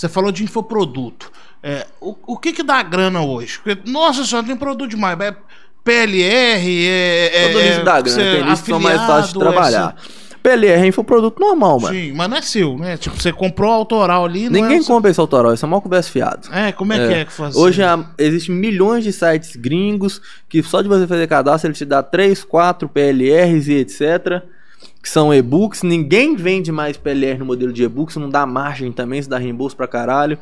Você falou de infoproduto. É, o, o que que dá grana hoje? Porque, nossa senhora, tem produto demais. É PLR, é. Todo é, dá é grana, tem listas que são mais fáceis de trabalhar. PLR é, é infoproduto normal, mano. Sim, mas não é seu, né? Tipo, você comprou autoral ali. Ninguém é compra seu... esse autoral, isso é mal conversa fiado. É, como é, é. que é que faz Hoje há, é existem milhões de sites gringos que só de você fazer cadastro ele te dá 3, 4 PLRs e etc que são e-books. Ninguém vende mais PLR no modelo de e-books, não dá margem também, se dá reembolso pra caralho.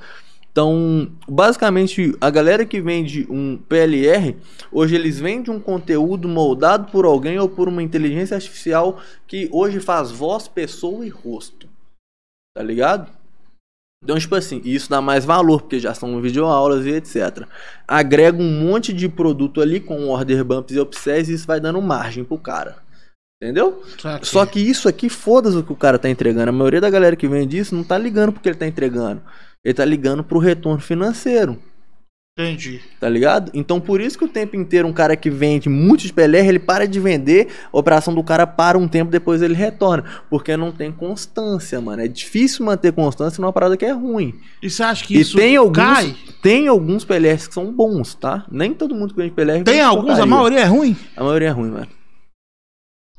Então, basicamente, a galera que vende um PLR, hoje eles vendem um conteúdo moldado por alguém ou por uma inteligência artificial que hoje faz voz, pessoa e rosto. Tá ligado? Então, tipo assim, isso dá mais valor, porque já são videoaulas e etc. Agrega um monte de produto ali com order bumps e upsells e isso vai dando margem pro cara. Entendeu? Só tá que, Só que isso aqui, foda-se o que o cara tá entregando. A maioria da galera que vende isso não tá ligando porque ele tá entregando. Ele tá ligando pro retorno financeiro. Entendi. Tá ligado? Então por isso que o tempo inteiro um cara que vende muitos PLR, ele para de vender, a operação do cara para um tempo, depois ele retorna. Porque não tem constância, mano. É difícil manter constância numa parada que é ruim. E você acha que e isso tem alguns, cai? Tem alguns PLRs que são bons, tá? Nem todo mundo que vende PLR. Tem alguns? A maioria é ruim? A maioria é ruim, mano.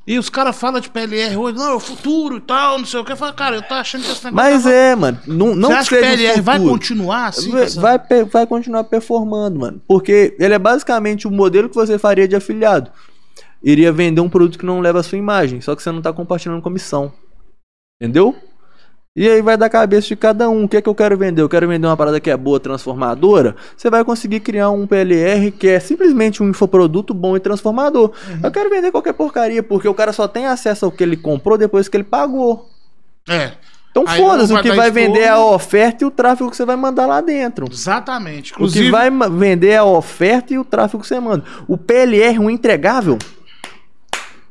E os caras falam de PLR hoje, não, é o futuro e tal, não sei o que. Eu falo, cara, eu tô achando que esse negócio. Mas tá é, mano. Não, não Você acha que PLR vai continuar assim? Vai, essa... vai, vai continuar performando, mano. Porque ele é basicamente o modelo que você faria de afiliado. Iria vender um produto que não leva a sua imagem, só que você não tá compartilhando comissão. Entendeu? E aí vai da cabeça de cada um. O que é que eu quero vender? Eu quero vender uma parada que é boa, transformadora. Você vai conseguir criar um PLR que é simplesmente um infoproduto bom e transformador. Uhum. Eu quero vender qualquer porcaria, porque o cara só tem acesso ao que ele comprou depois que ele pagou. É. Então foda-se, o que tá vai vender é a oferta e o tráfego que você vai mandar lá dentro. Exatamente. Inclusive... O que vai vender é a oferta e o tráfego que você manda. O PLR, um entregável,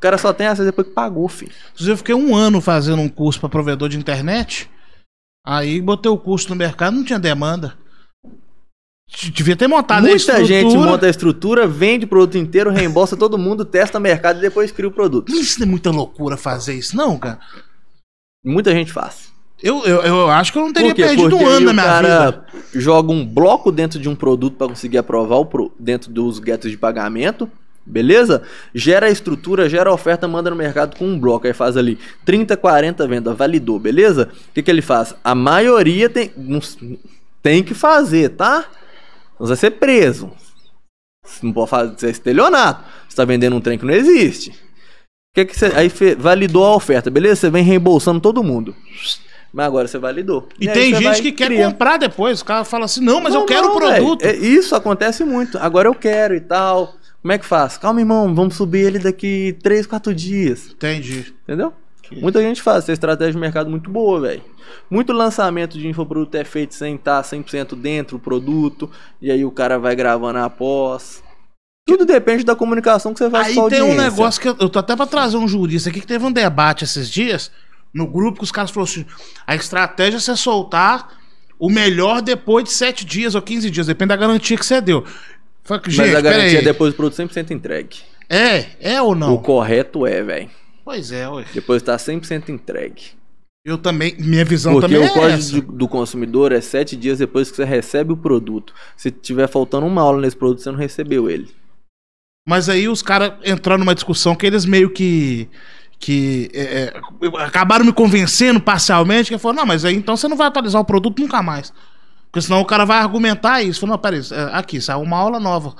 o cara só tem acesso depois que pagou, filho. eu fiquei um ano fazendo um curso para provedor de internet. Aí botei o custo no mercado, não tinha demanda. Devia ter montado Muita a estrutura. gente monta a estrutura, vende o produto inteiro, reembolsa todo mundo, testa o mercado e depois cria o produto. Isso é muita loucura fazer isso, não, cara? Muita gente faz. Eu, eu, eu acho que eu não teria perdido Porque um ano na minha cara vida. joga um bloco dentro de um produto para conseguir aprovar o pro, dentro dos guetos de pagamento. Beleza? Gera a estrutura, gera a oferta, manda no mercado com um bloco. Aí faz ali 30, 40 venda, validou, beleza? O que, que ele faz? A maioria tem, tem que fazer, tá? Você vai ser preso. Você não pode fazer estelionato. Você está vendendo um trem que não existe. Que que você, aí validou a oferta, beleza? Você vem reembolsando todo mundo. Mas agora você validou. E, e tem gente que quer criar. comprar depois. O cara fala assim: não, mas não, eu quero o produto. É, é, isso acontece muito. Agora eu quero e tal. Como é que faz? Calma, irmão, vamos subir ele daqui 3, 4 dias. Entendi. Entendeu? Que... Muita gente faz essa estratégia de mercado muito boa, velho. Muito lançamento de infoproduto é feito sem tá estar 100% dentro do produto, e aí o cara vai gravando após. Tudo depende da comunicação que você faz Aí com a tem um negócio que eu, eu tô até pra trazer um jurista aqui que teve um debate esses dias no grupo que os caras falaram assim: a estratégia é você soltar o melhor depois de 7 dias ou 15 dias, depende da garantia que você deu. Mas gente, a garantia é depois do produto 100% entregue. É, é ou não? O correto é, velho. Pois é, ué. Depois tá 100% entregue. Eu também, minha visão Porque também é Porque o código do, consumidor é sete dias depois que você recebe o produto. Se tiver faltando uma aula nesse produto, você não recebeu ele. Mas aí os caras entraram numa discussão que eles meio que que é, é acabaram me convencendo parcialmente, que falou, não, mas aí então você não vai atualizar o produto nunca mais. Porque senão o cara vai argumentar isso. Fala, não, peraí, é, aqui, saiu uma aula nova.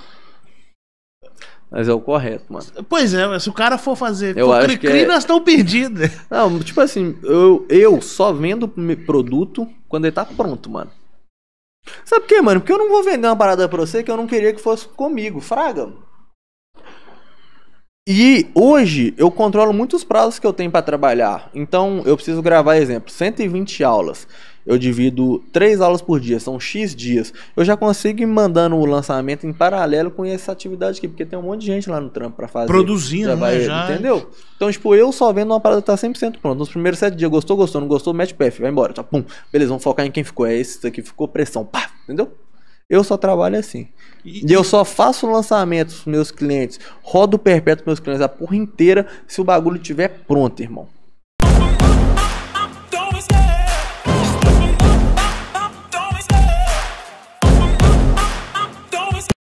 Mas é o correto, mano. Pois é, se o cara for fazer eu acho cri-cri, é... nós estamos perdidos. Não, tipo assim, eu, eu só vendo o produto quando ele tá pronto, mano. Sabe por quê, mano? Porque eu não vou vender uma parada pra você que eu não queria que fosse comigo, fraga. Mano. E hoje eu controlo muitos prazos que eu tenho para trabalhar. Então eu preciso gravar, exemplo, 120 aulas. Eu divido 3 aulas por dia, são X dias. Eu já consigo ir mandando o lançamento em paralelo com essa atividade aqui, porque tem um monte de gente lá no trampo para fazer. Produzindo, né, já né? Já... Entendeu? Então, tipo, eu só vendo uma parada que tá 100% pronta. Nos primeiros 7 dias, gostou, gostou, não gostou, mete PF, vai embora. Tá, pum. Beleza, vamos focar em quem ficou. É esse daqui ficou pressão. Pá, entendeu? Eu só trabalho assim. E, e eu só faço lançamentos pros meus clientes, rodo perpétuo meus clientes a porra inteira se o bagulho estiver pronto, irmão.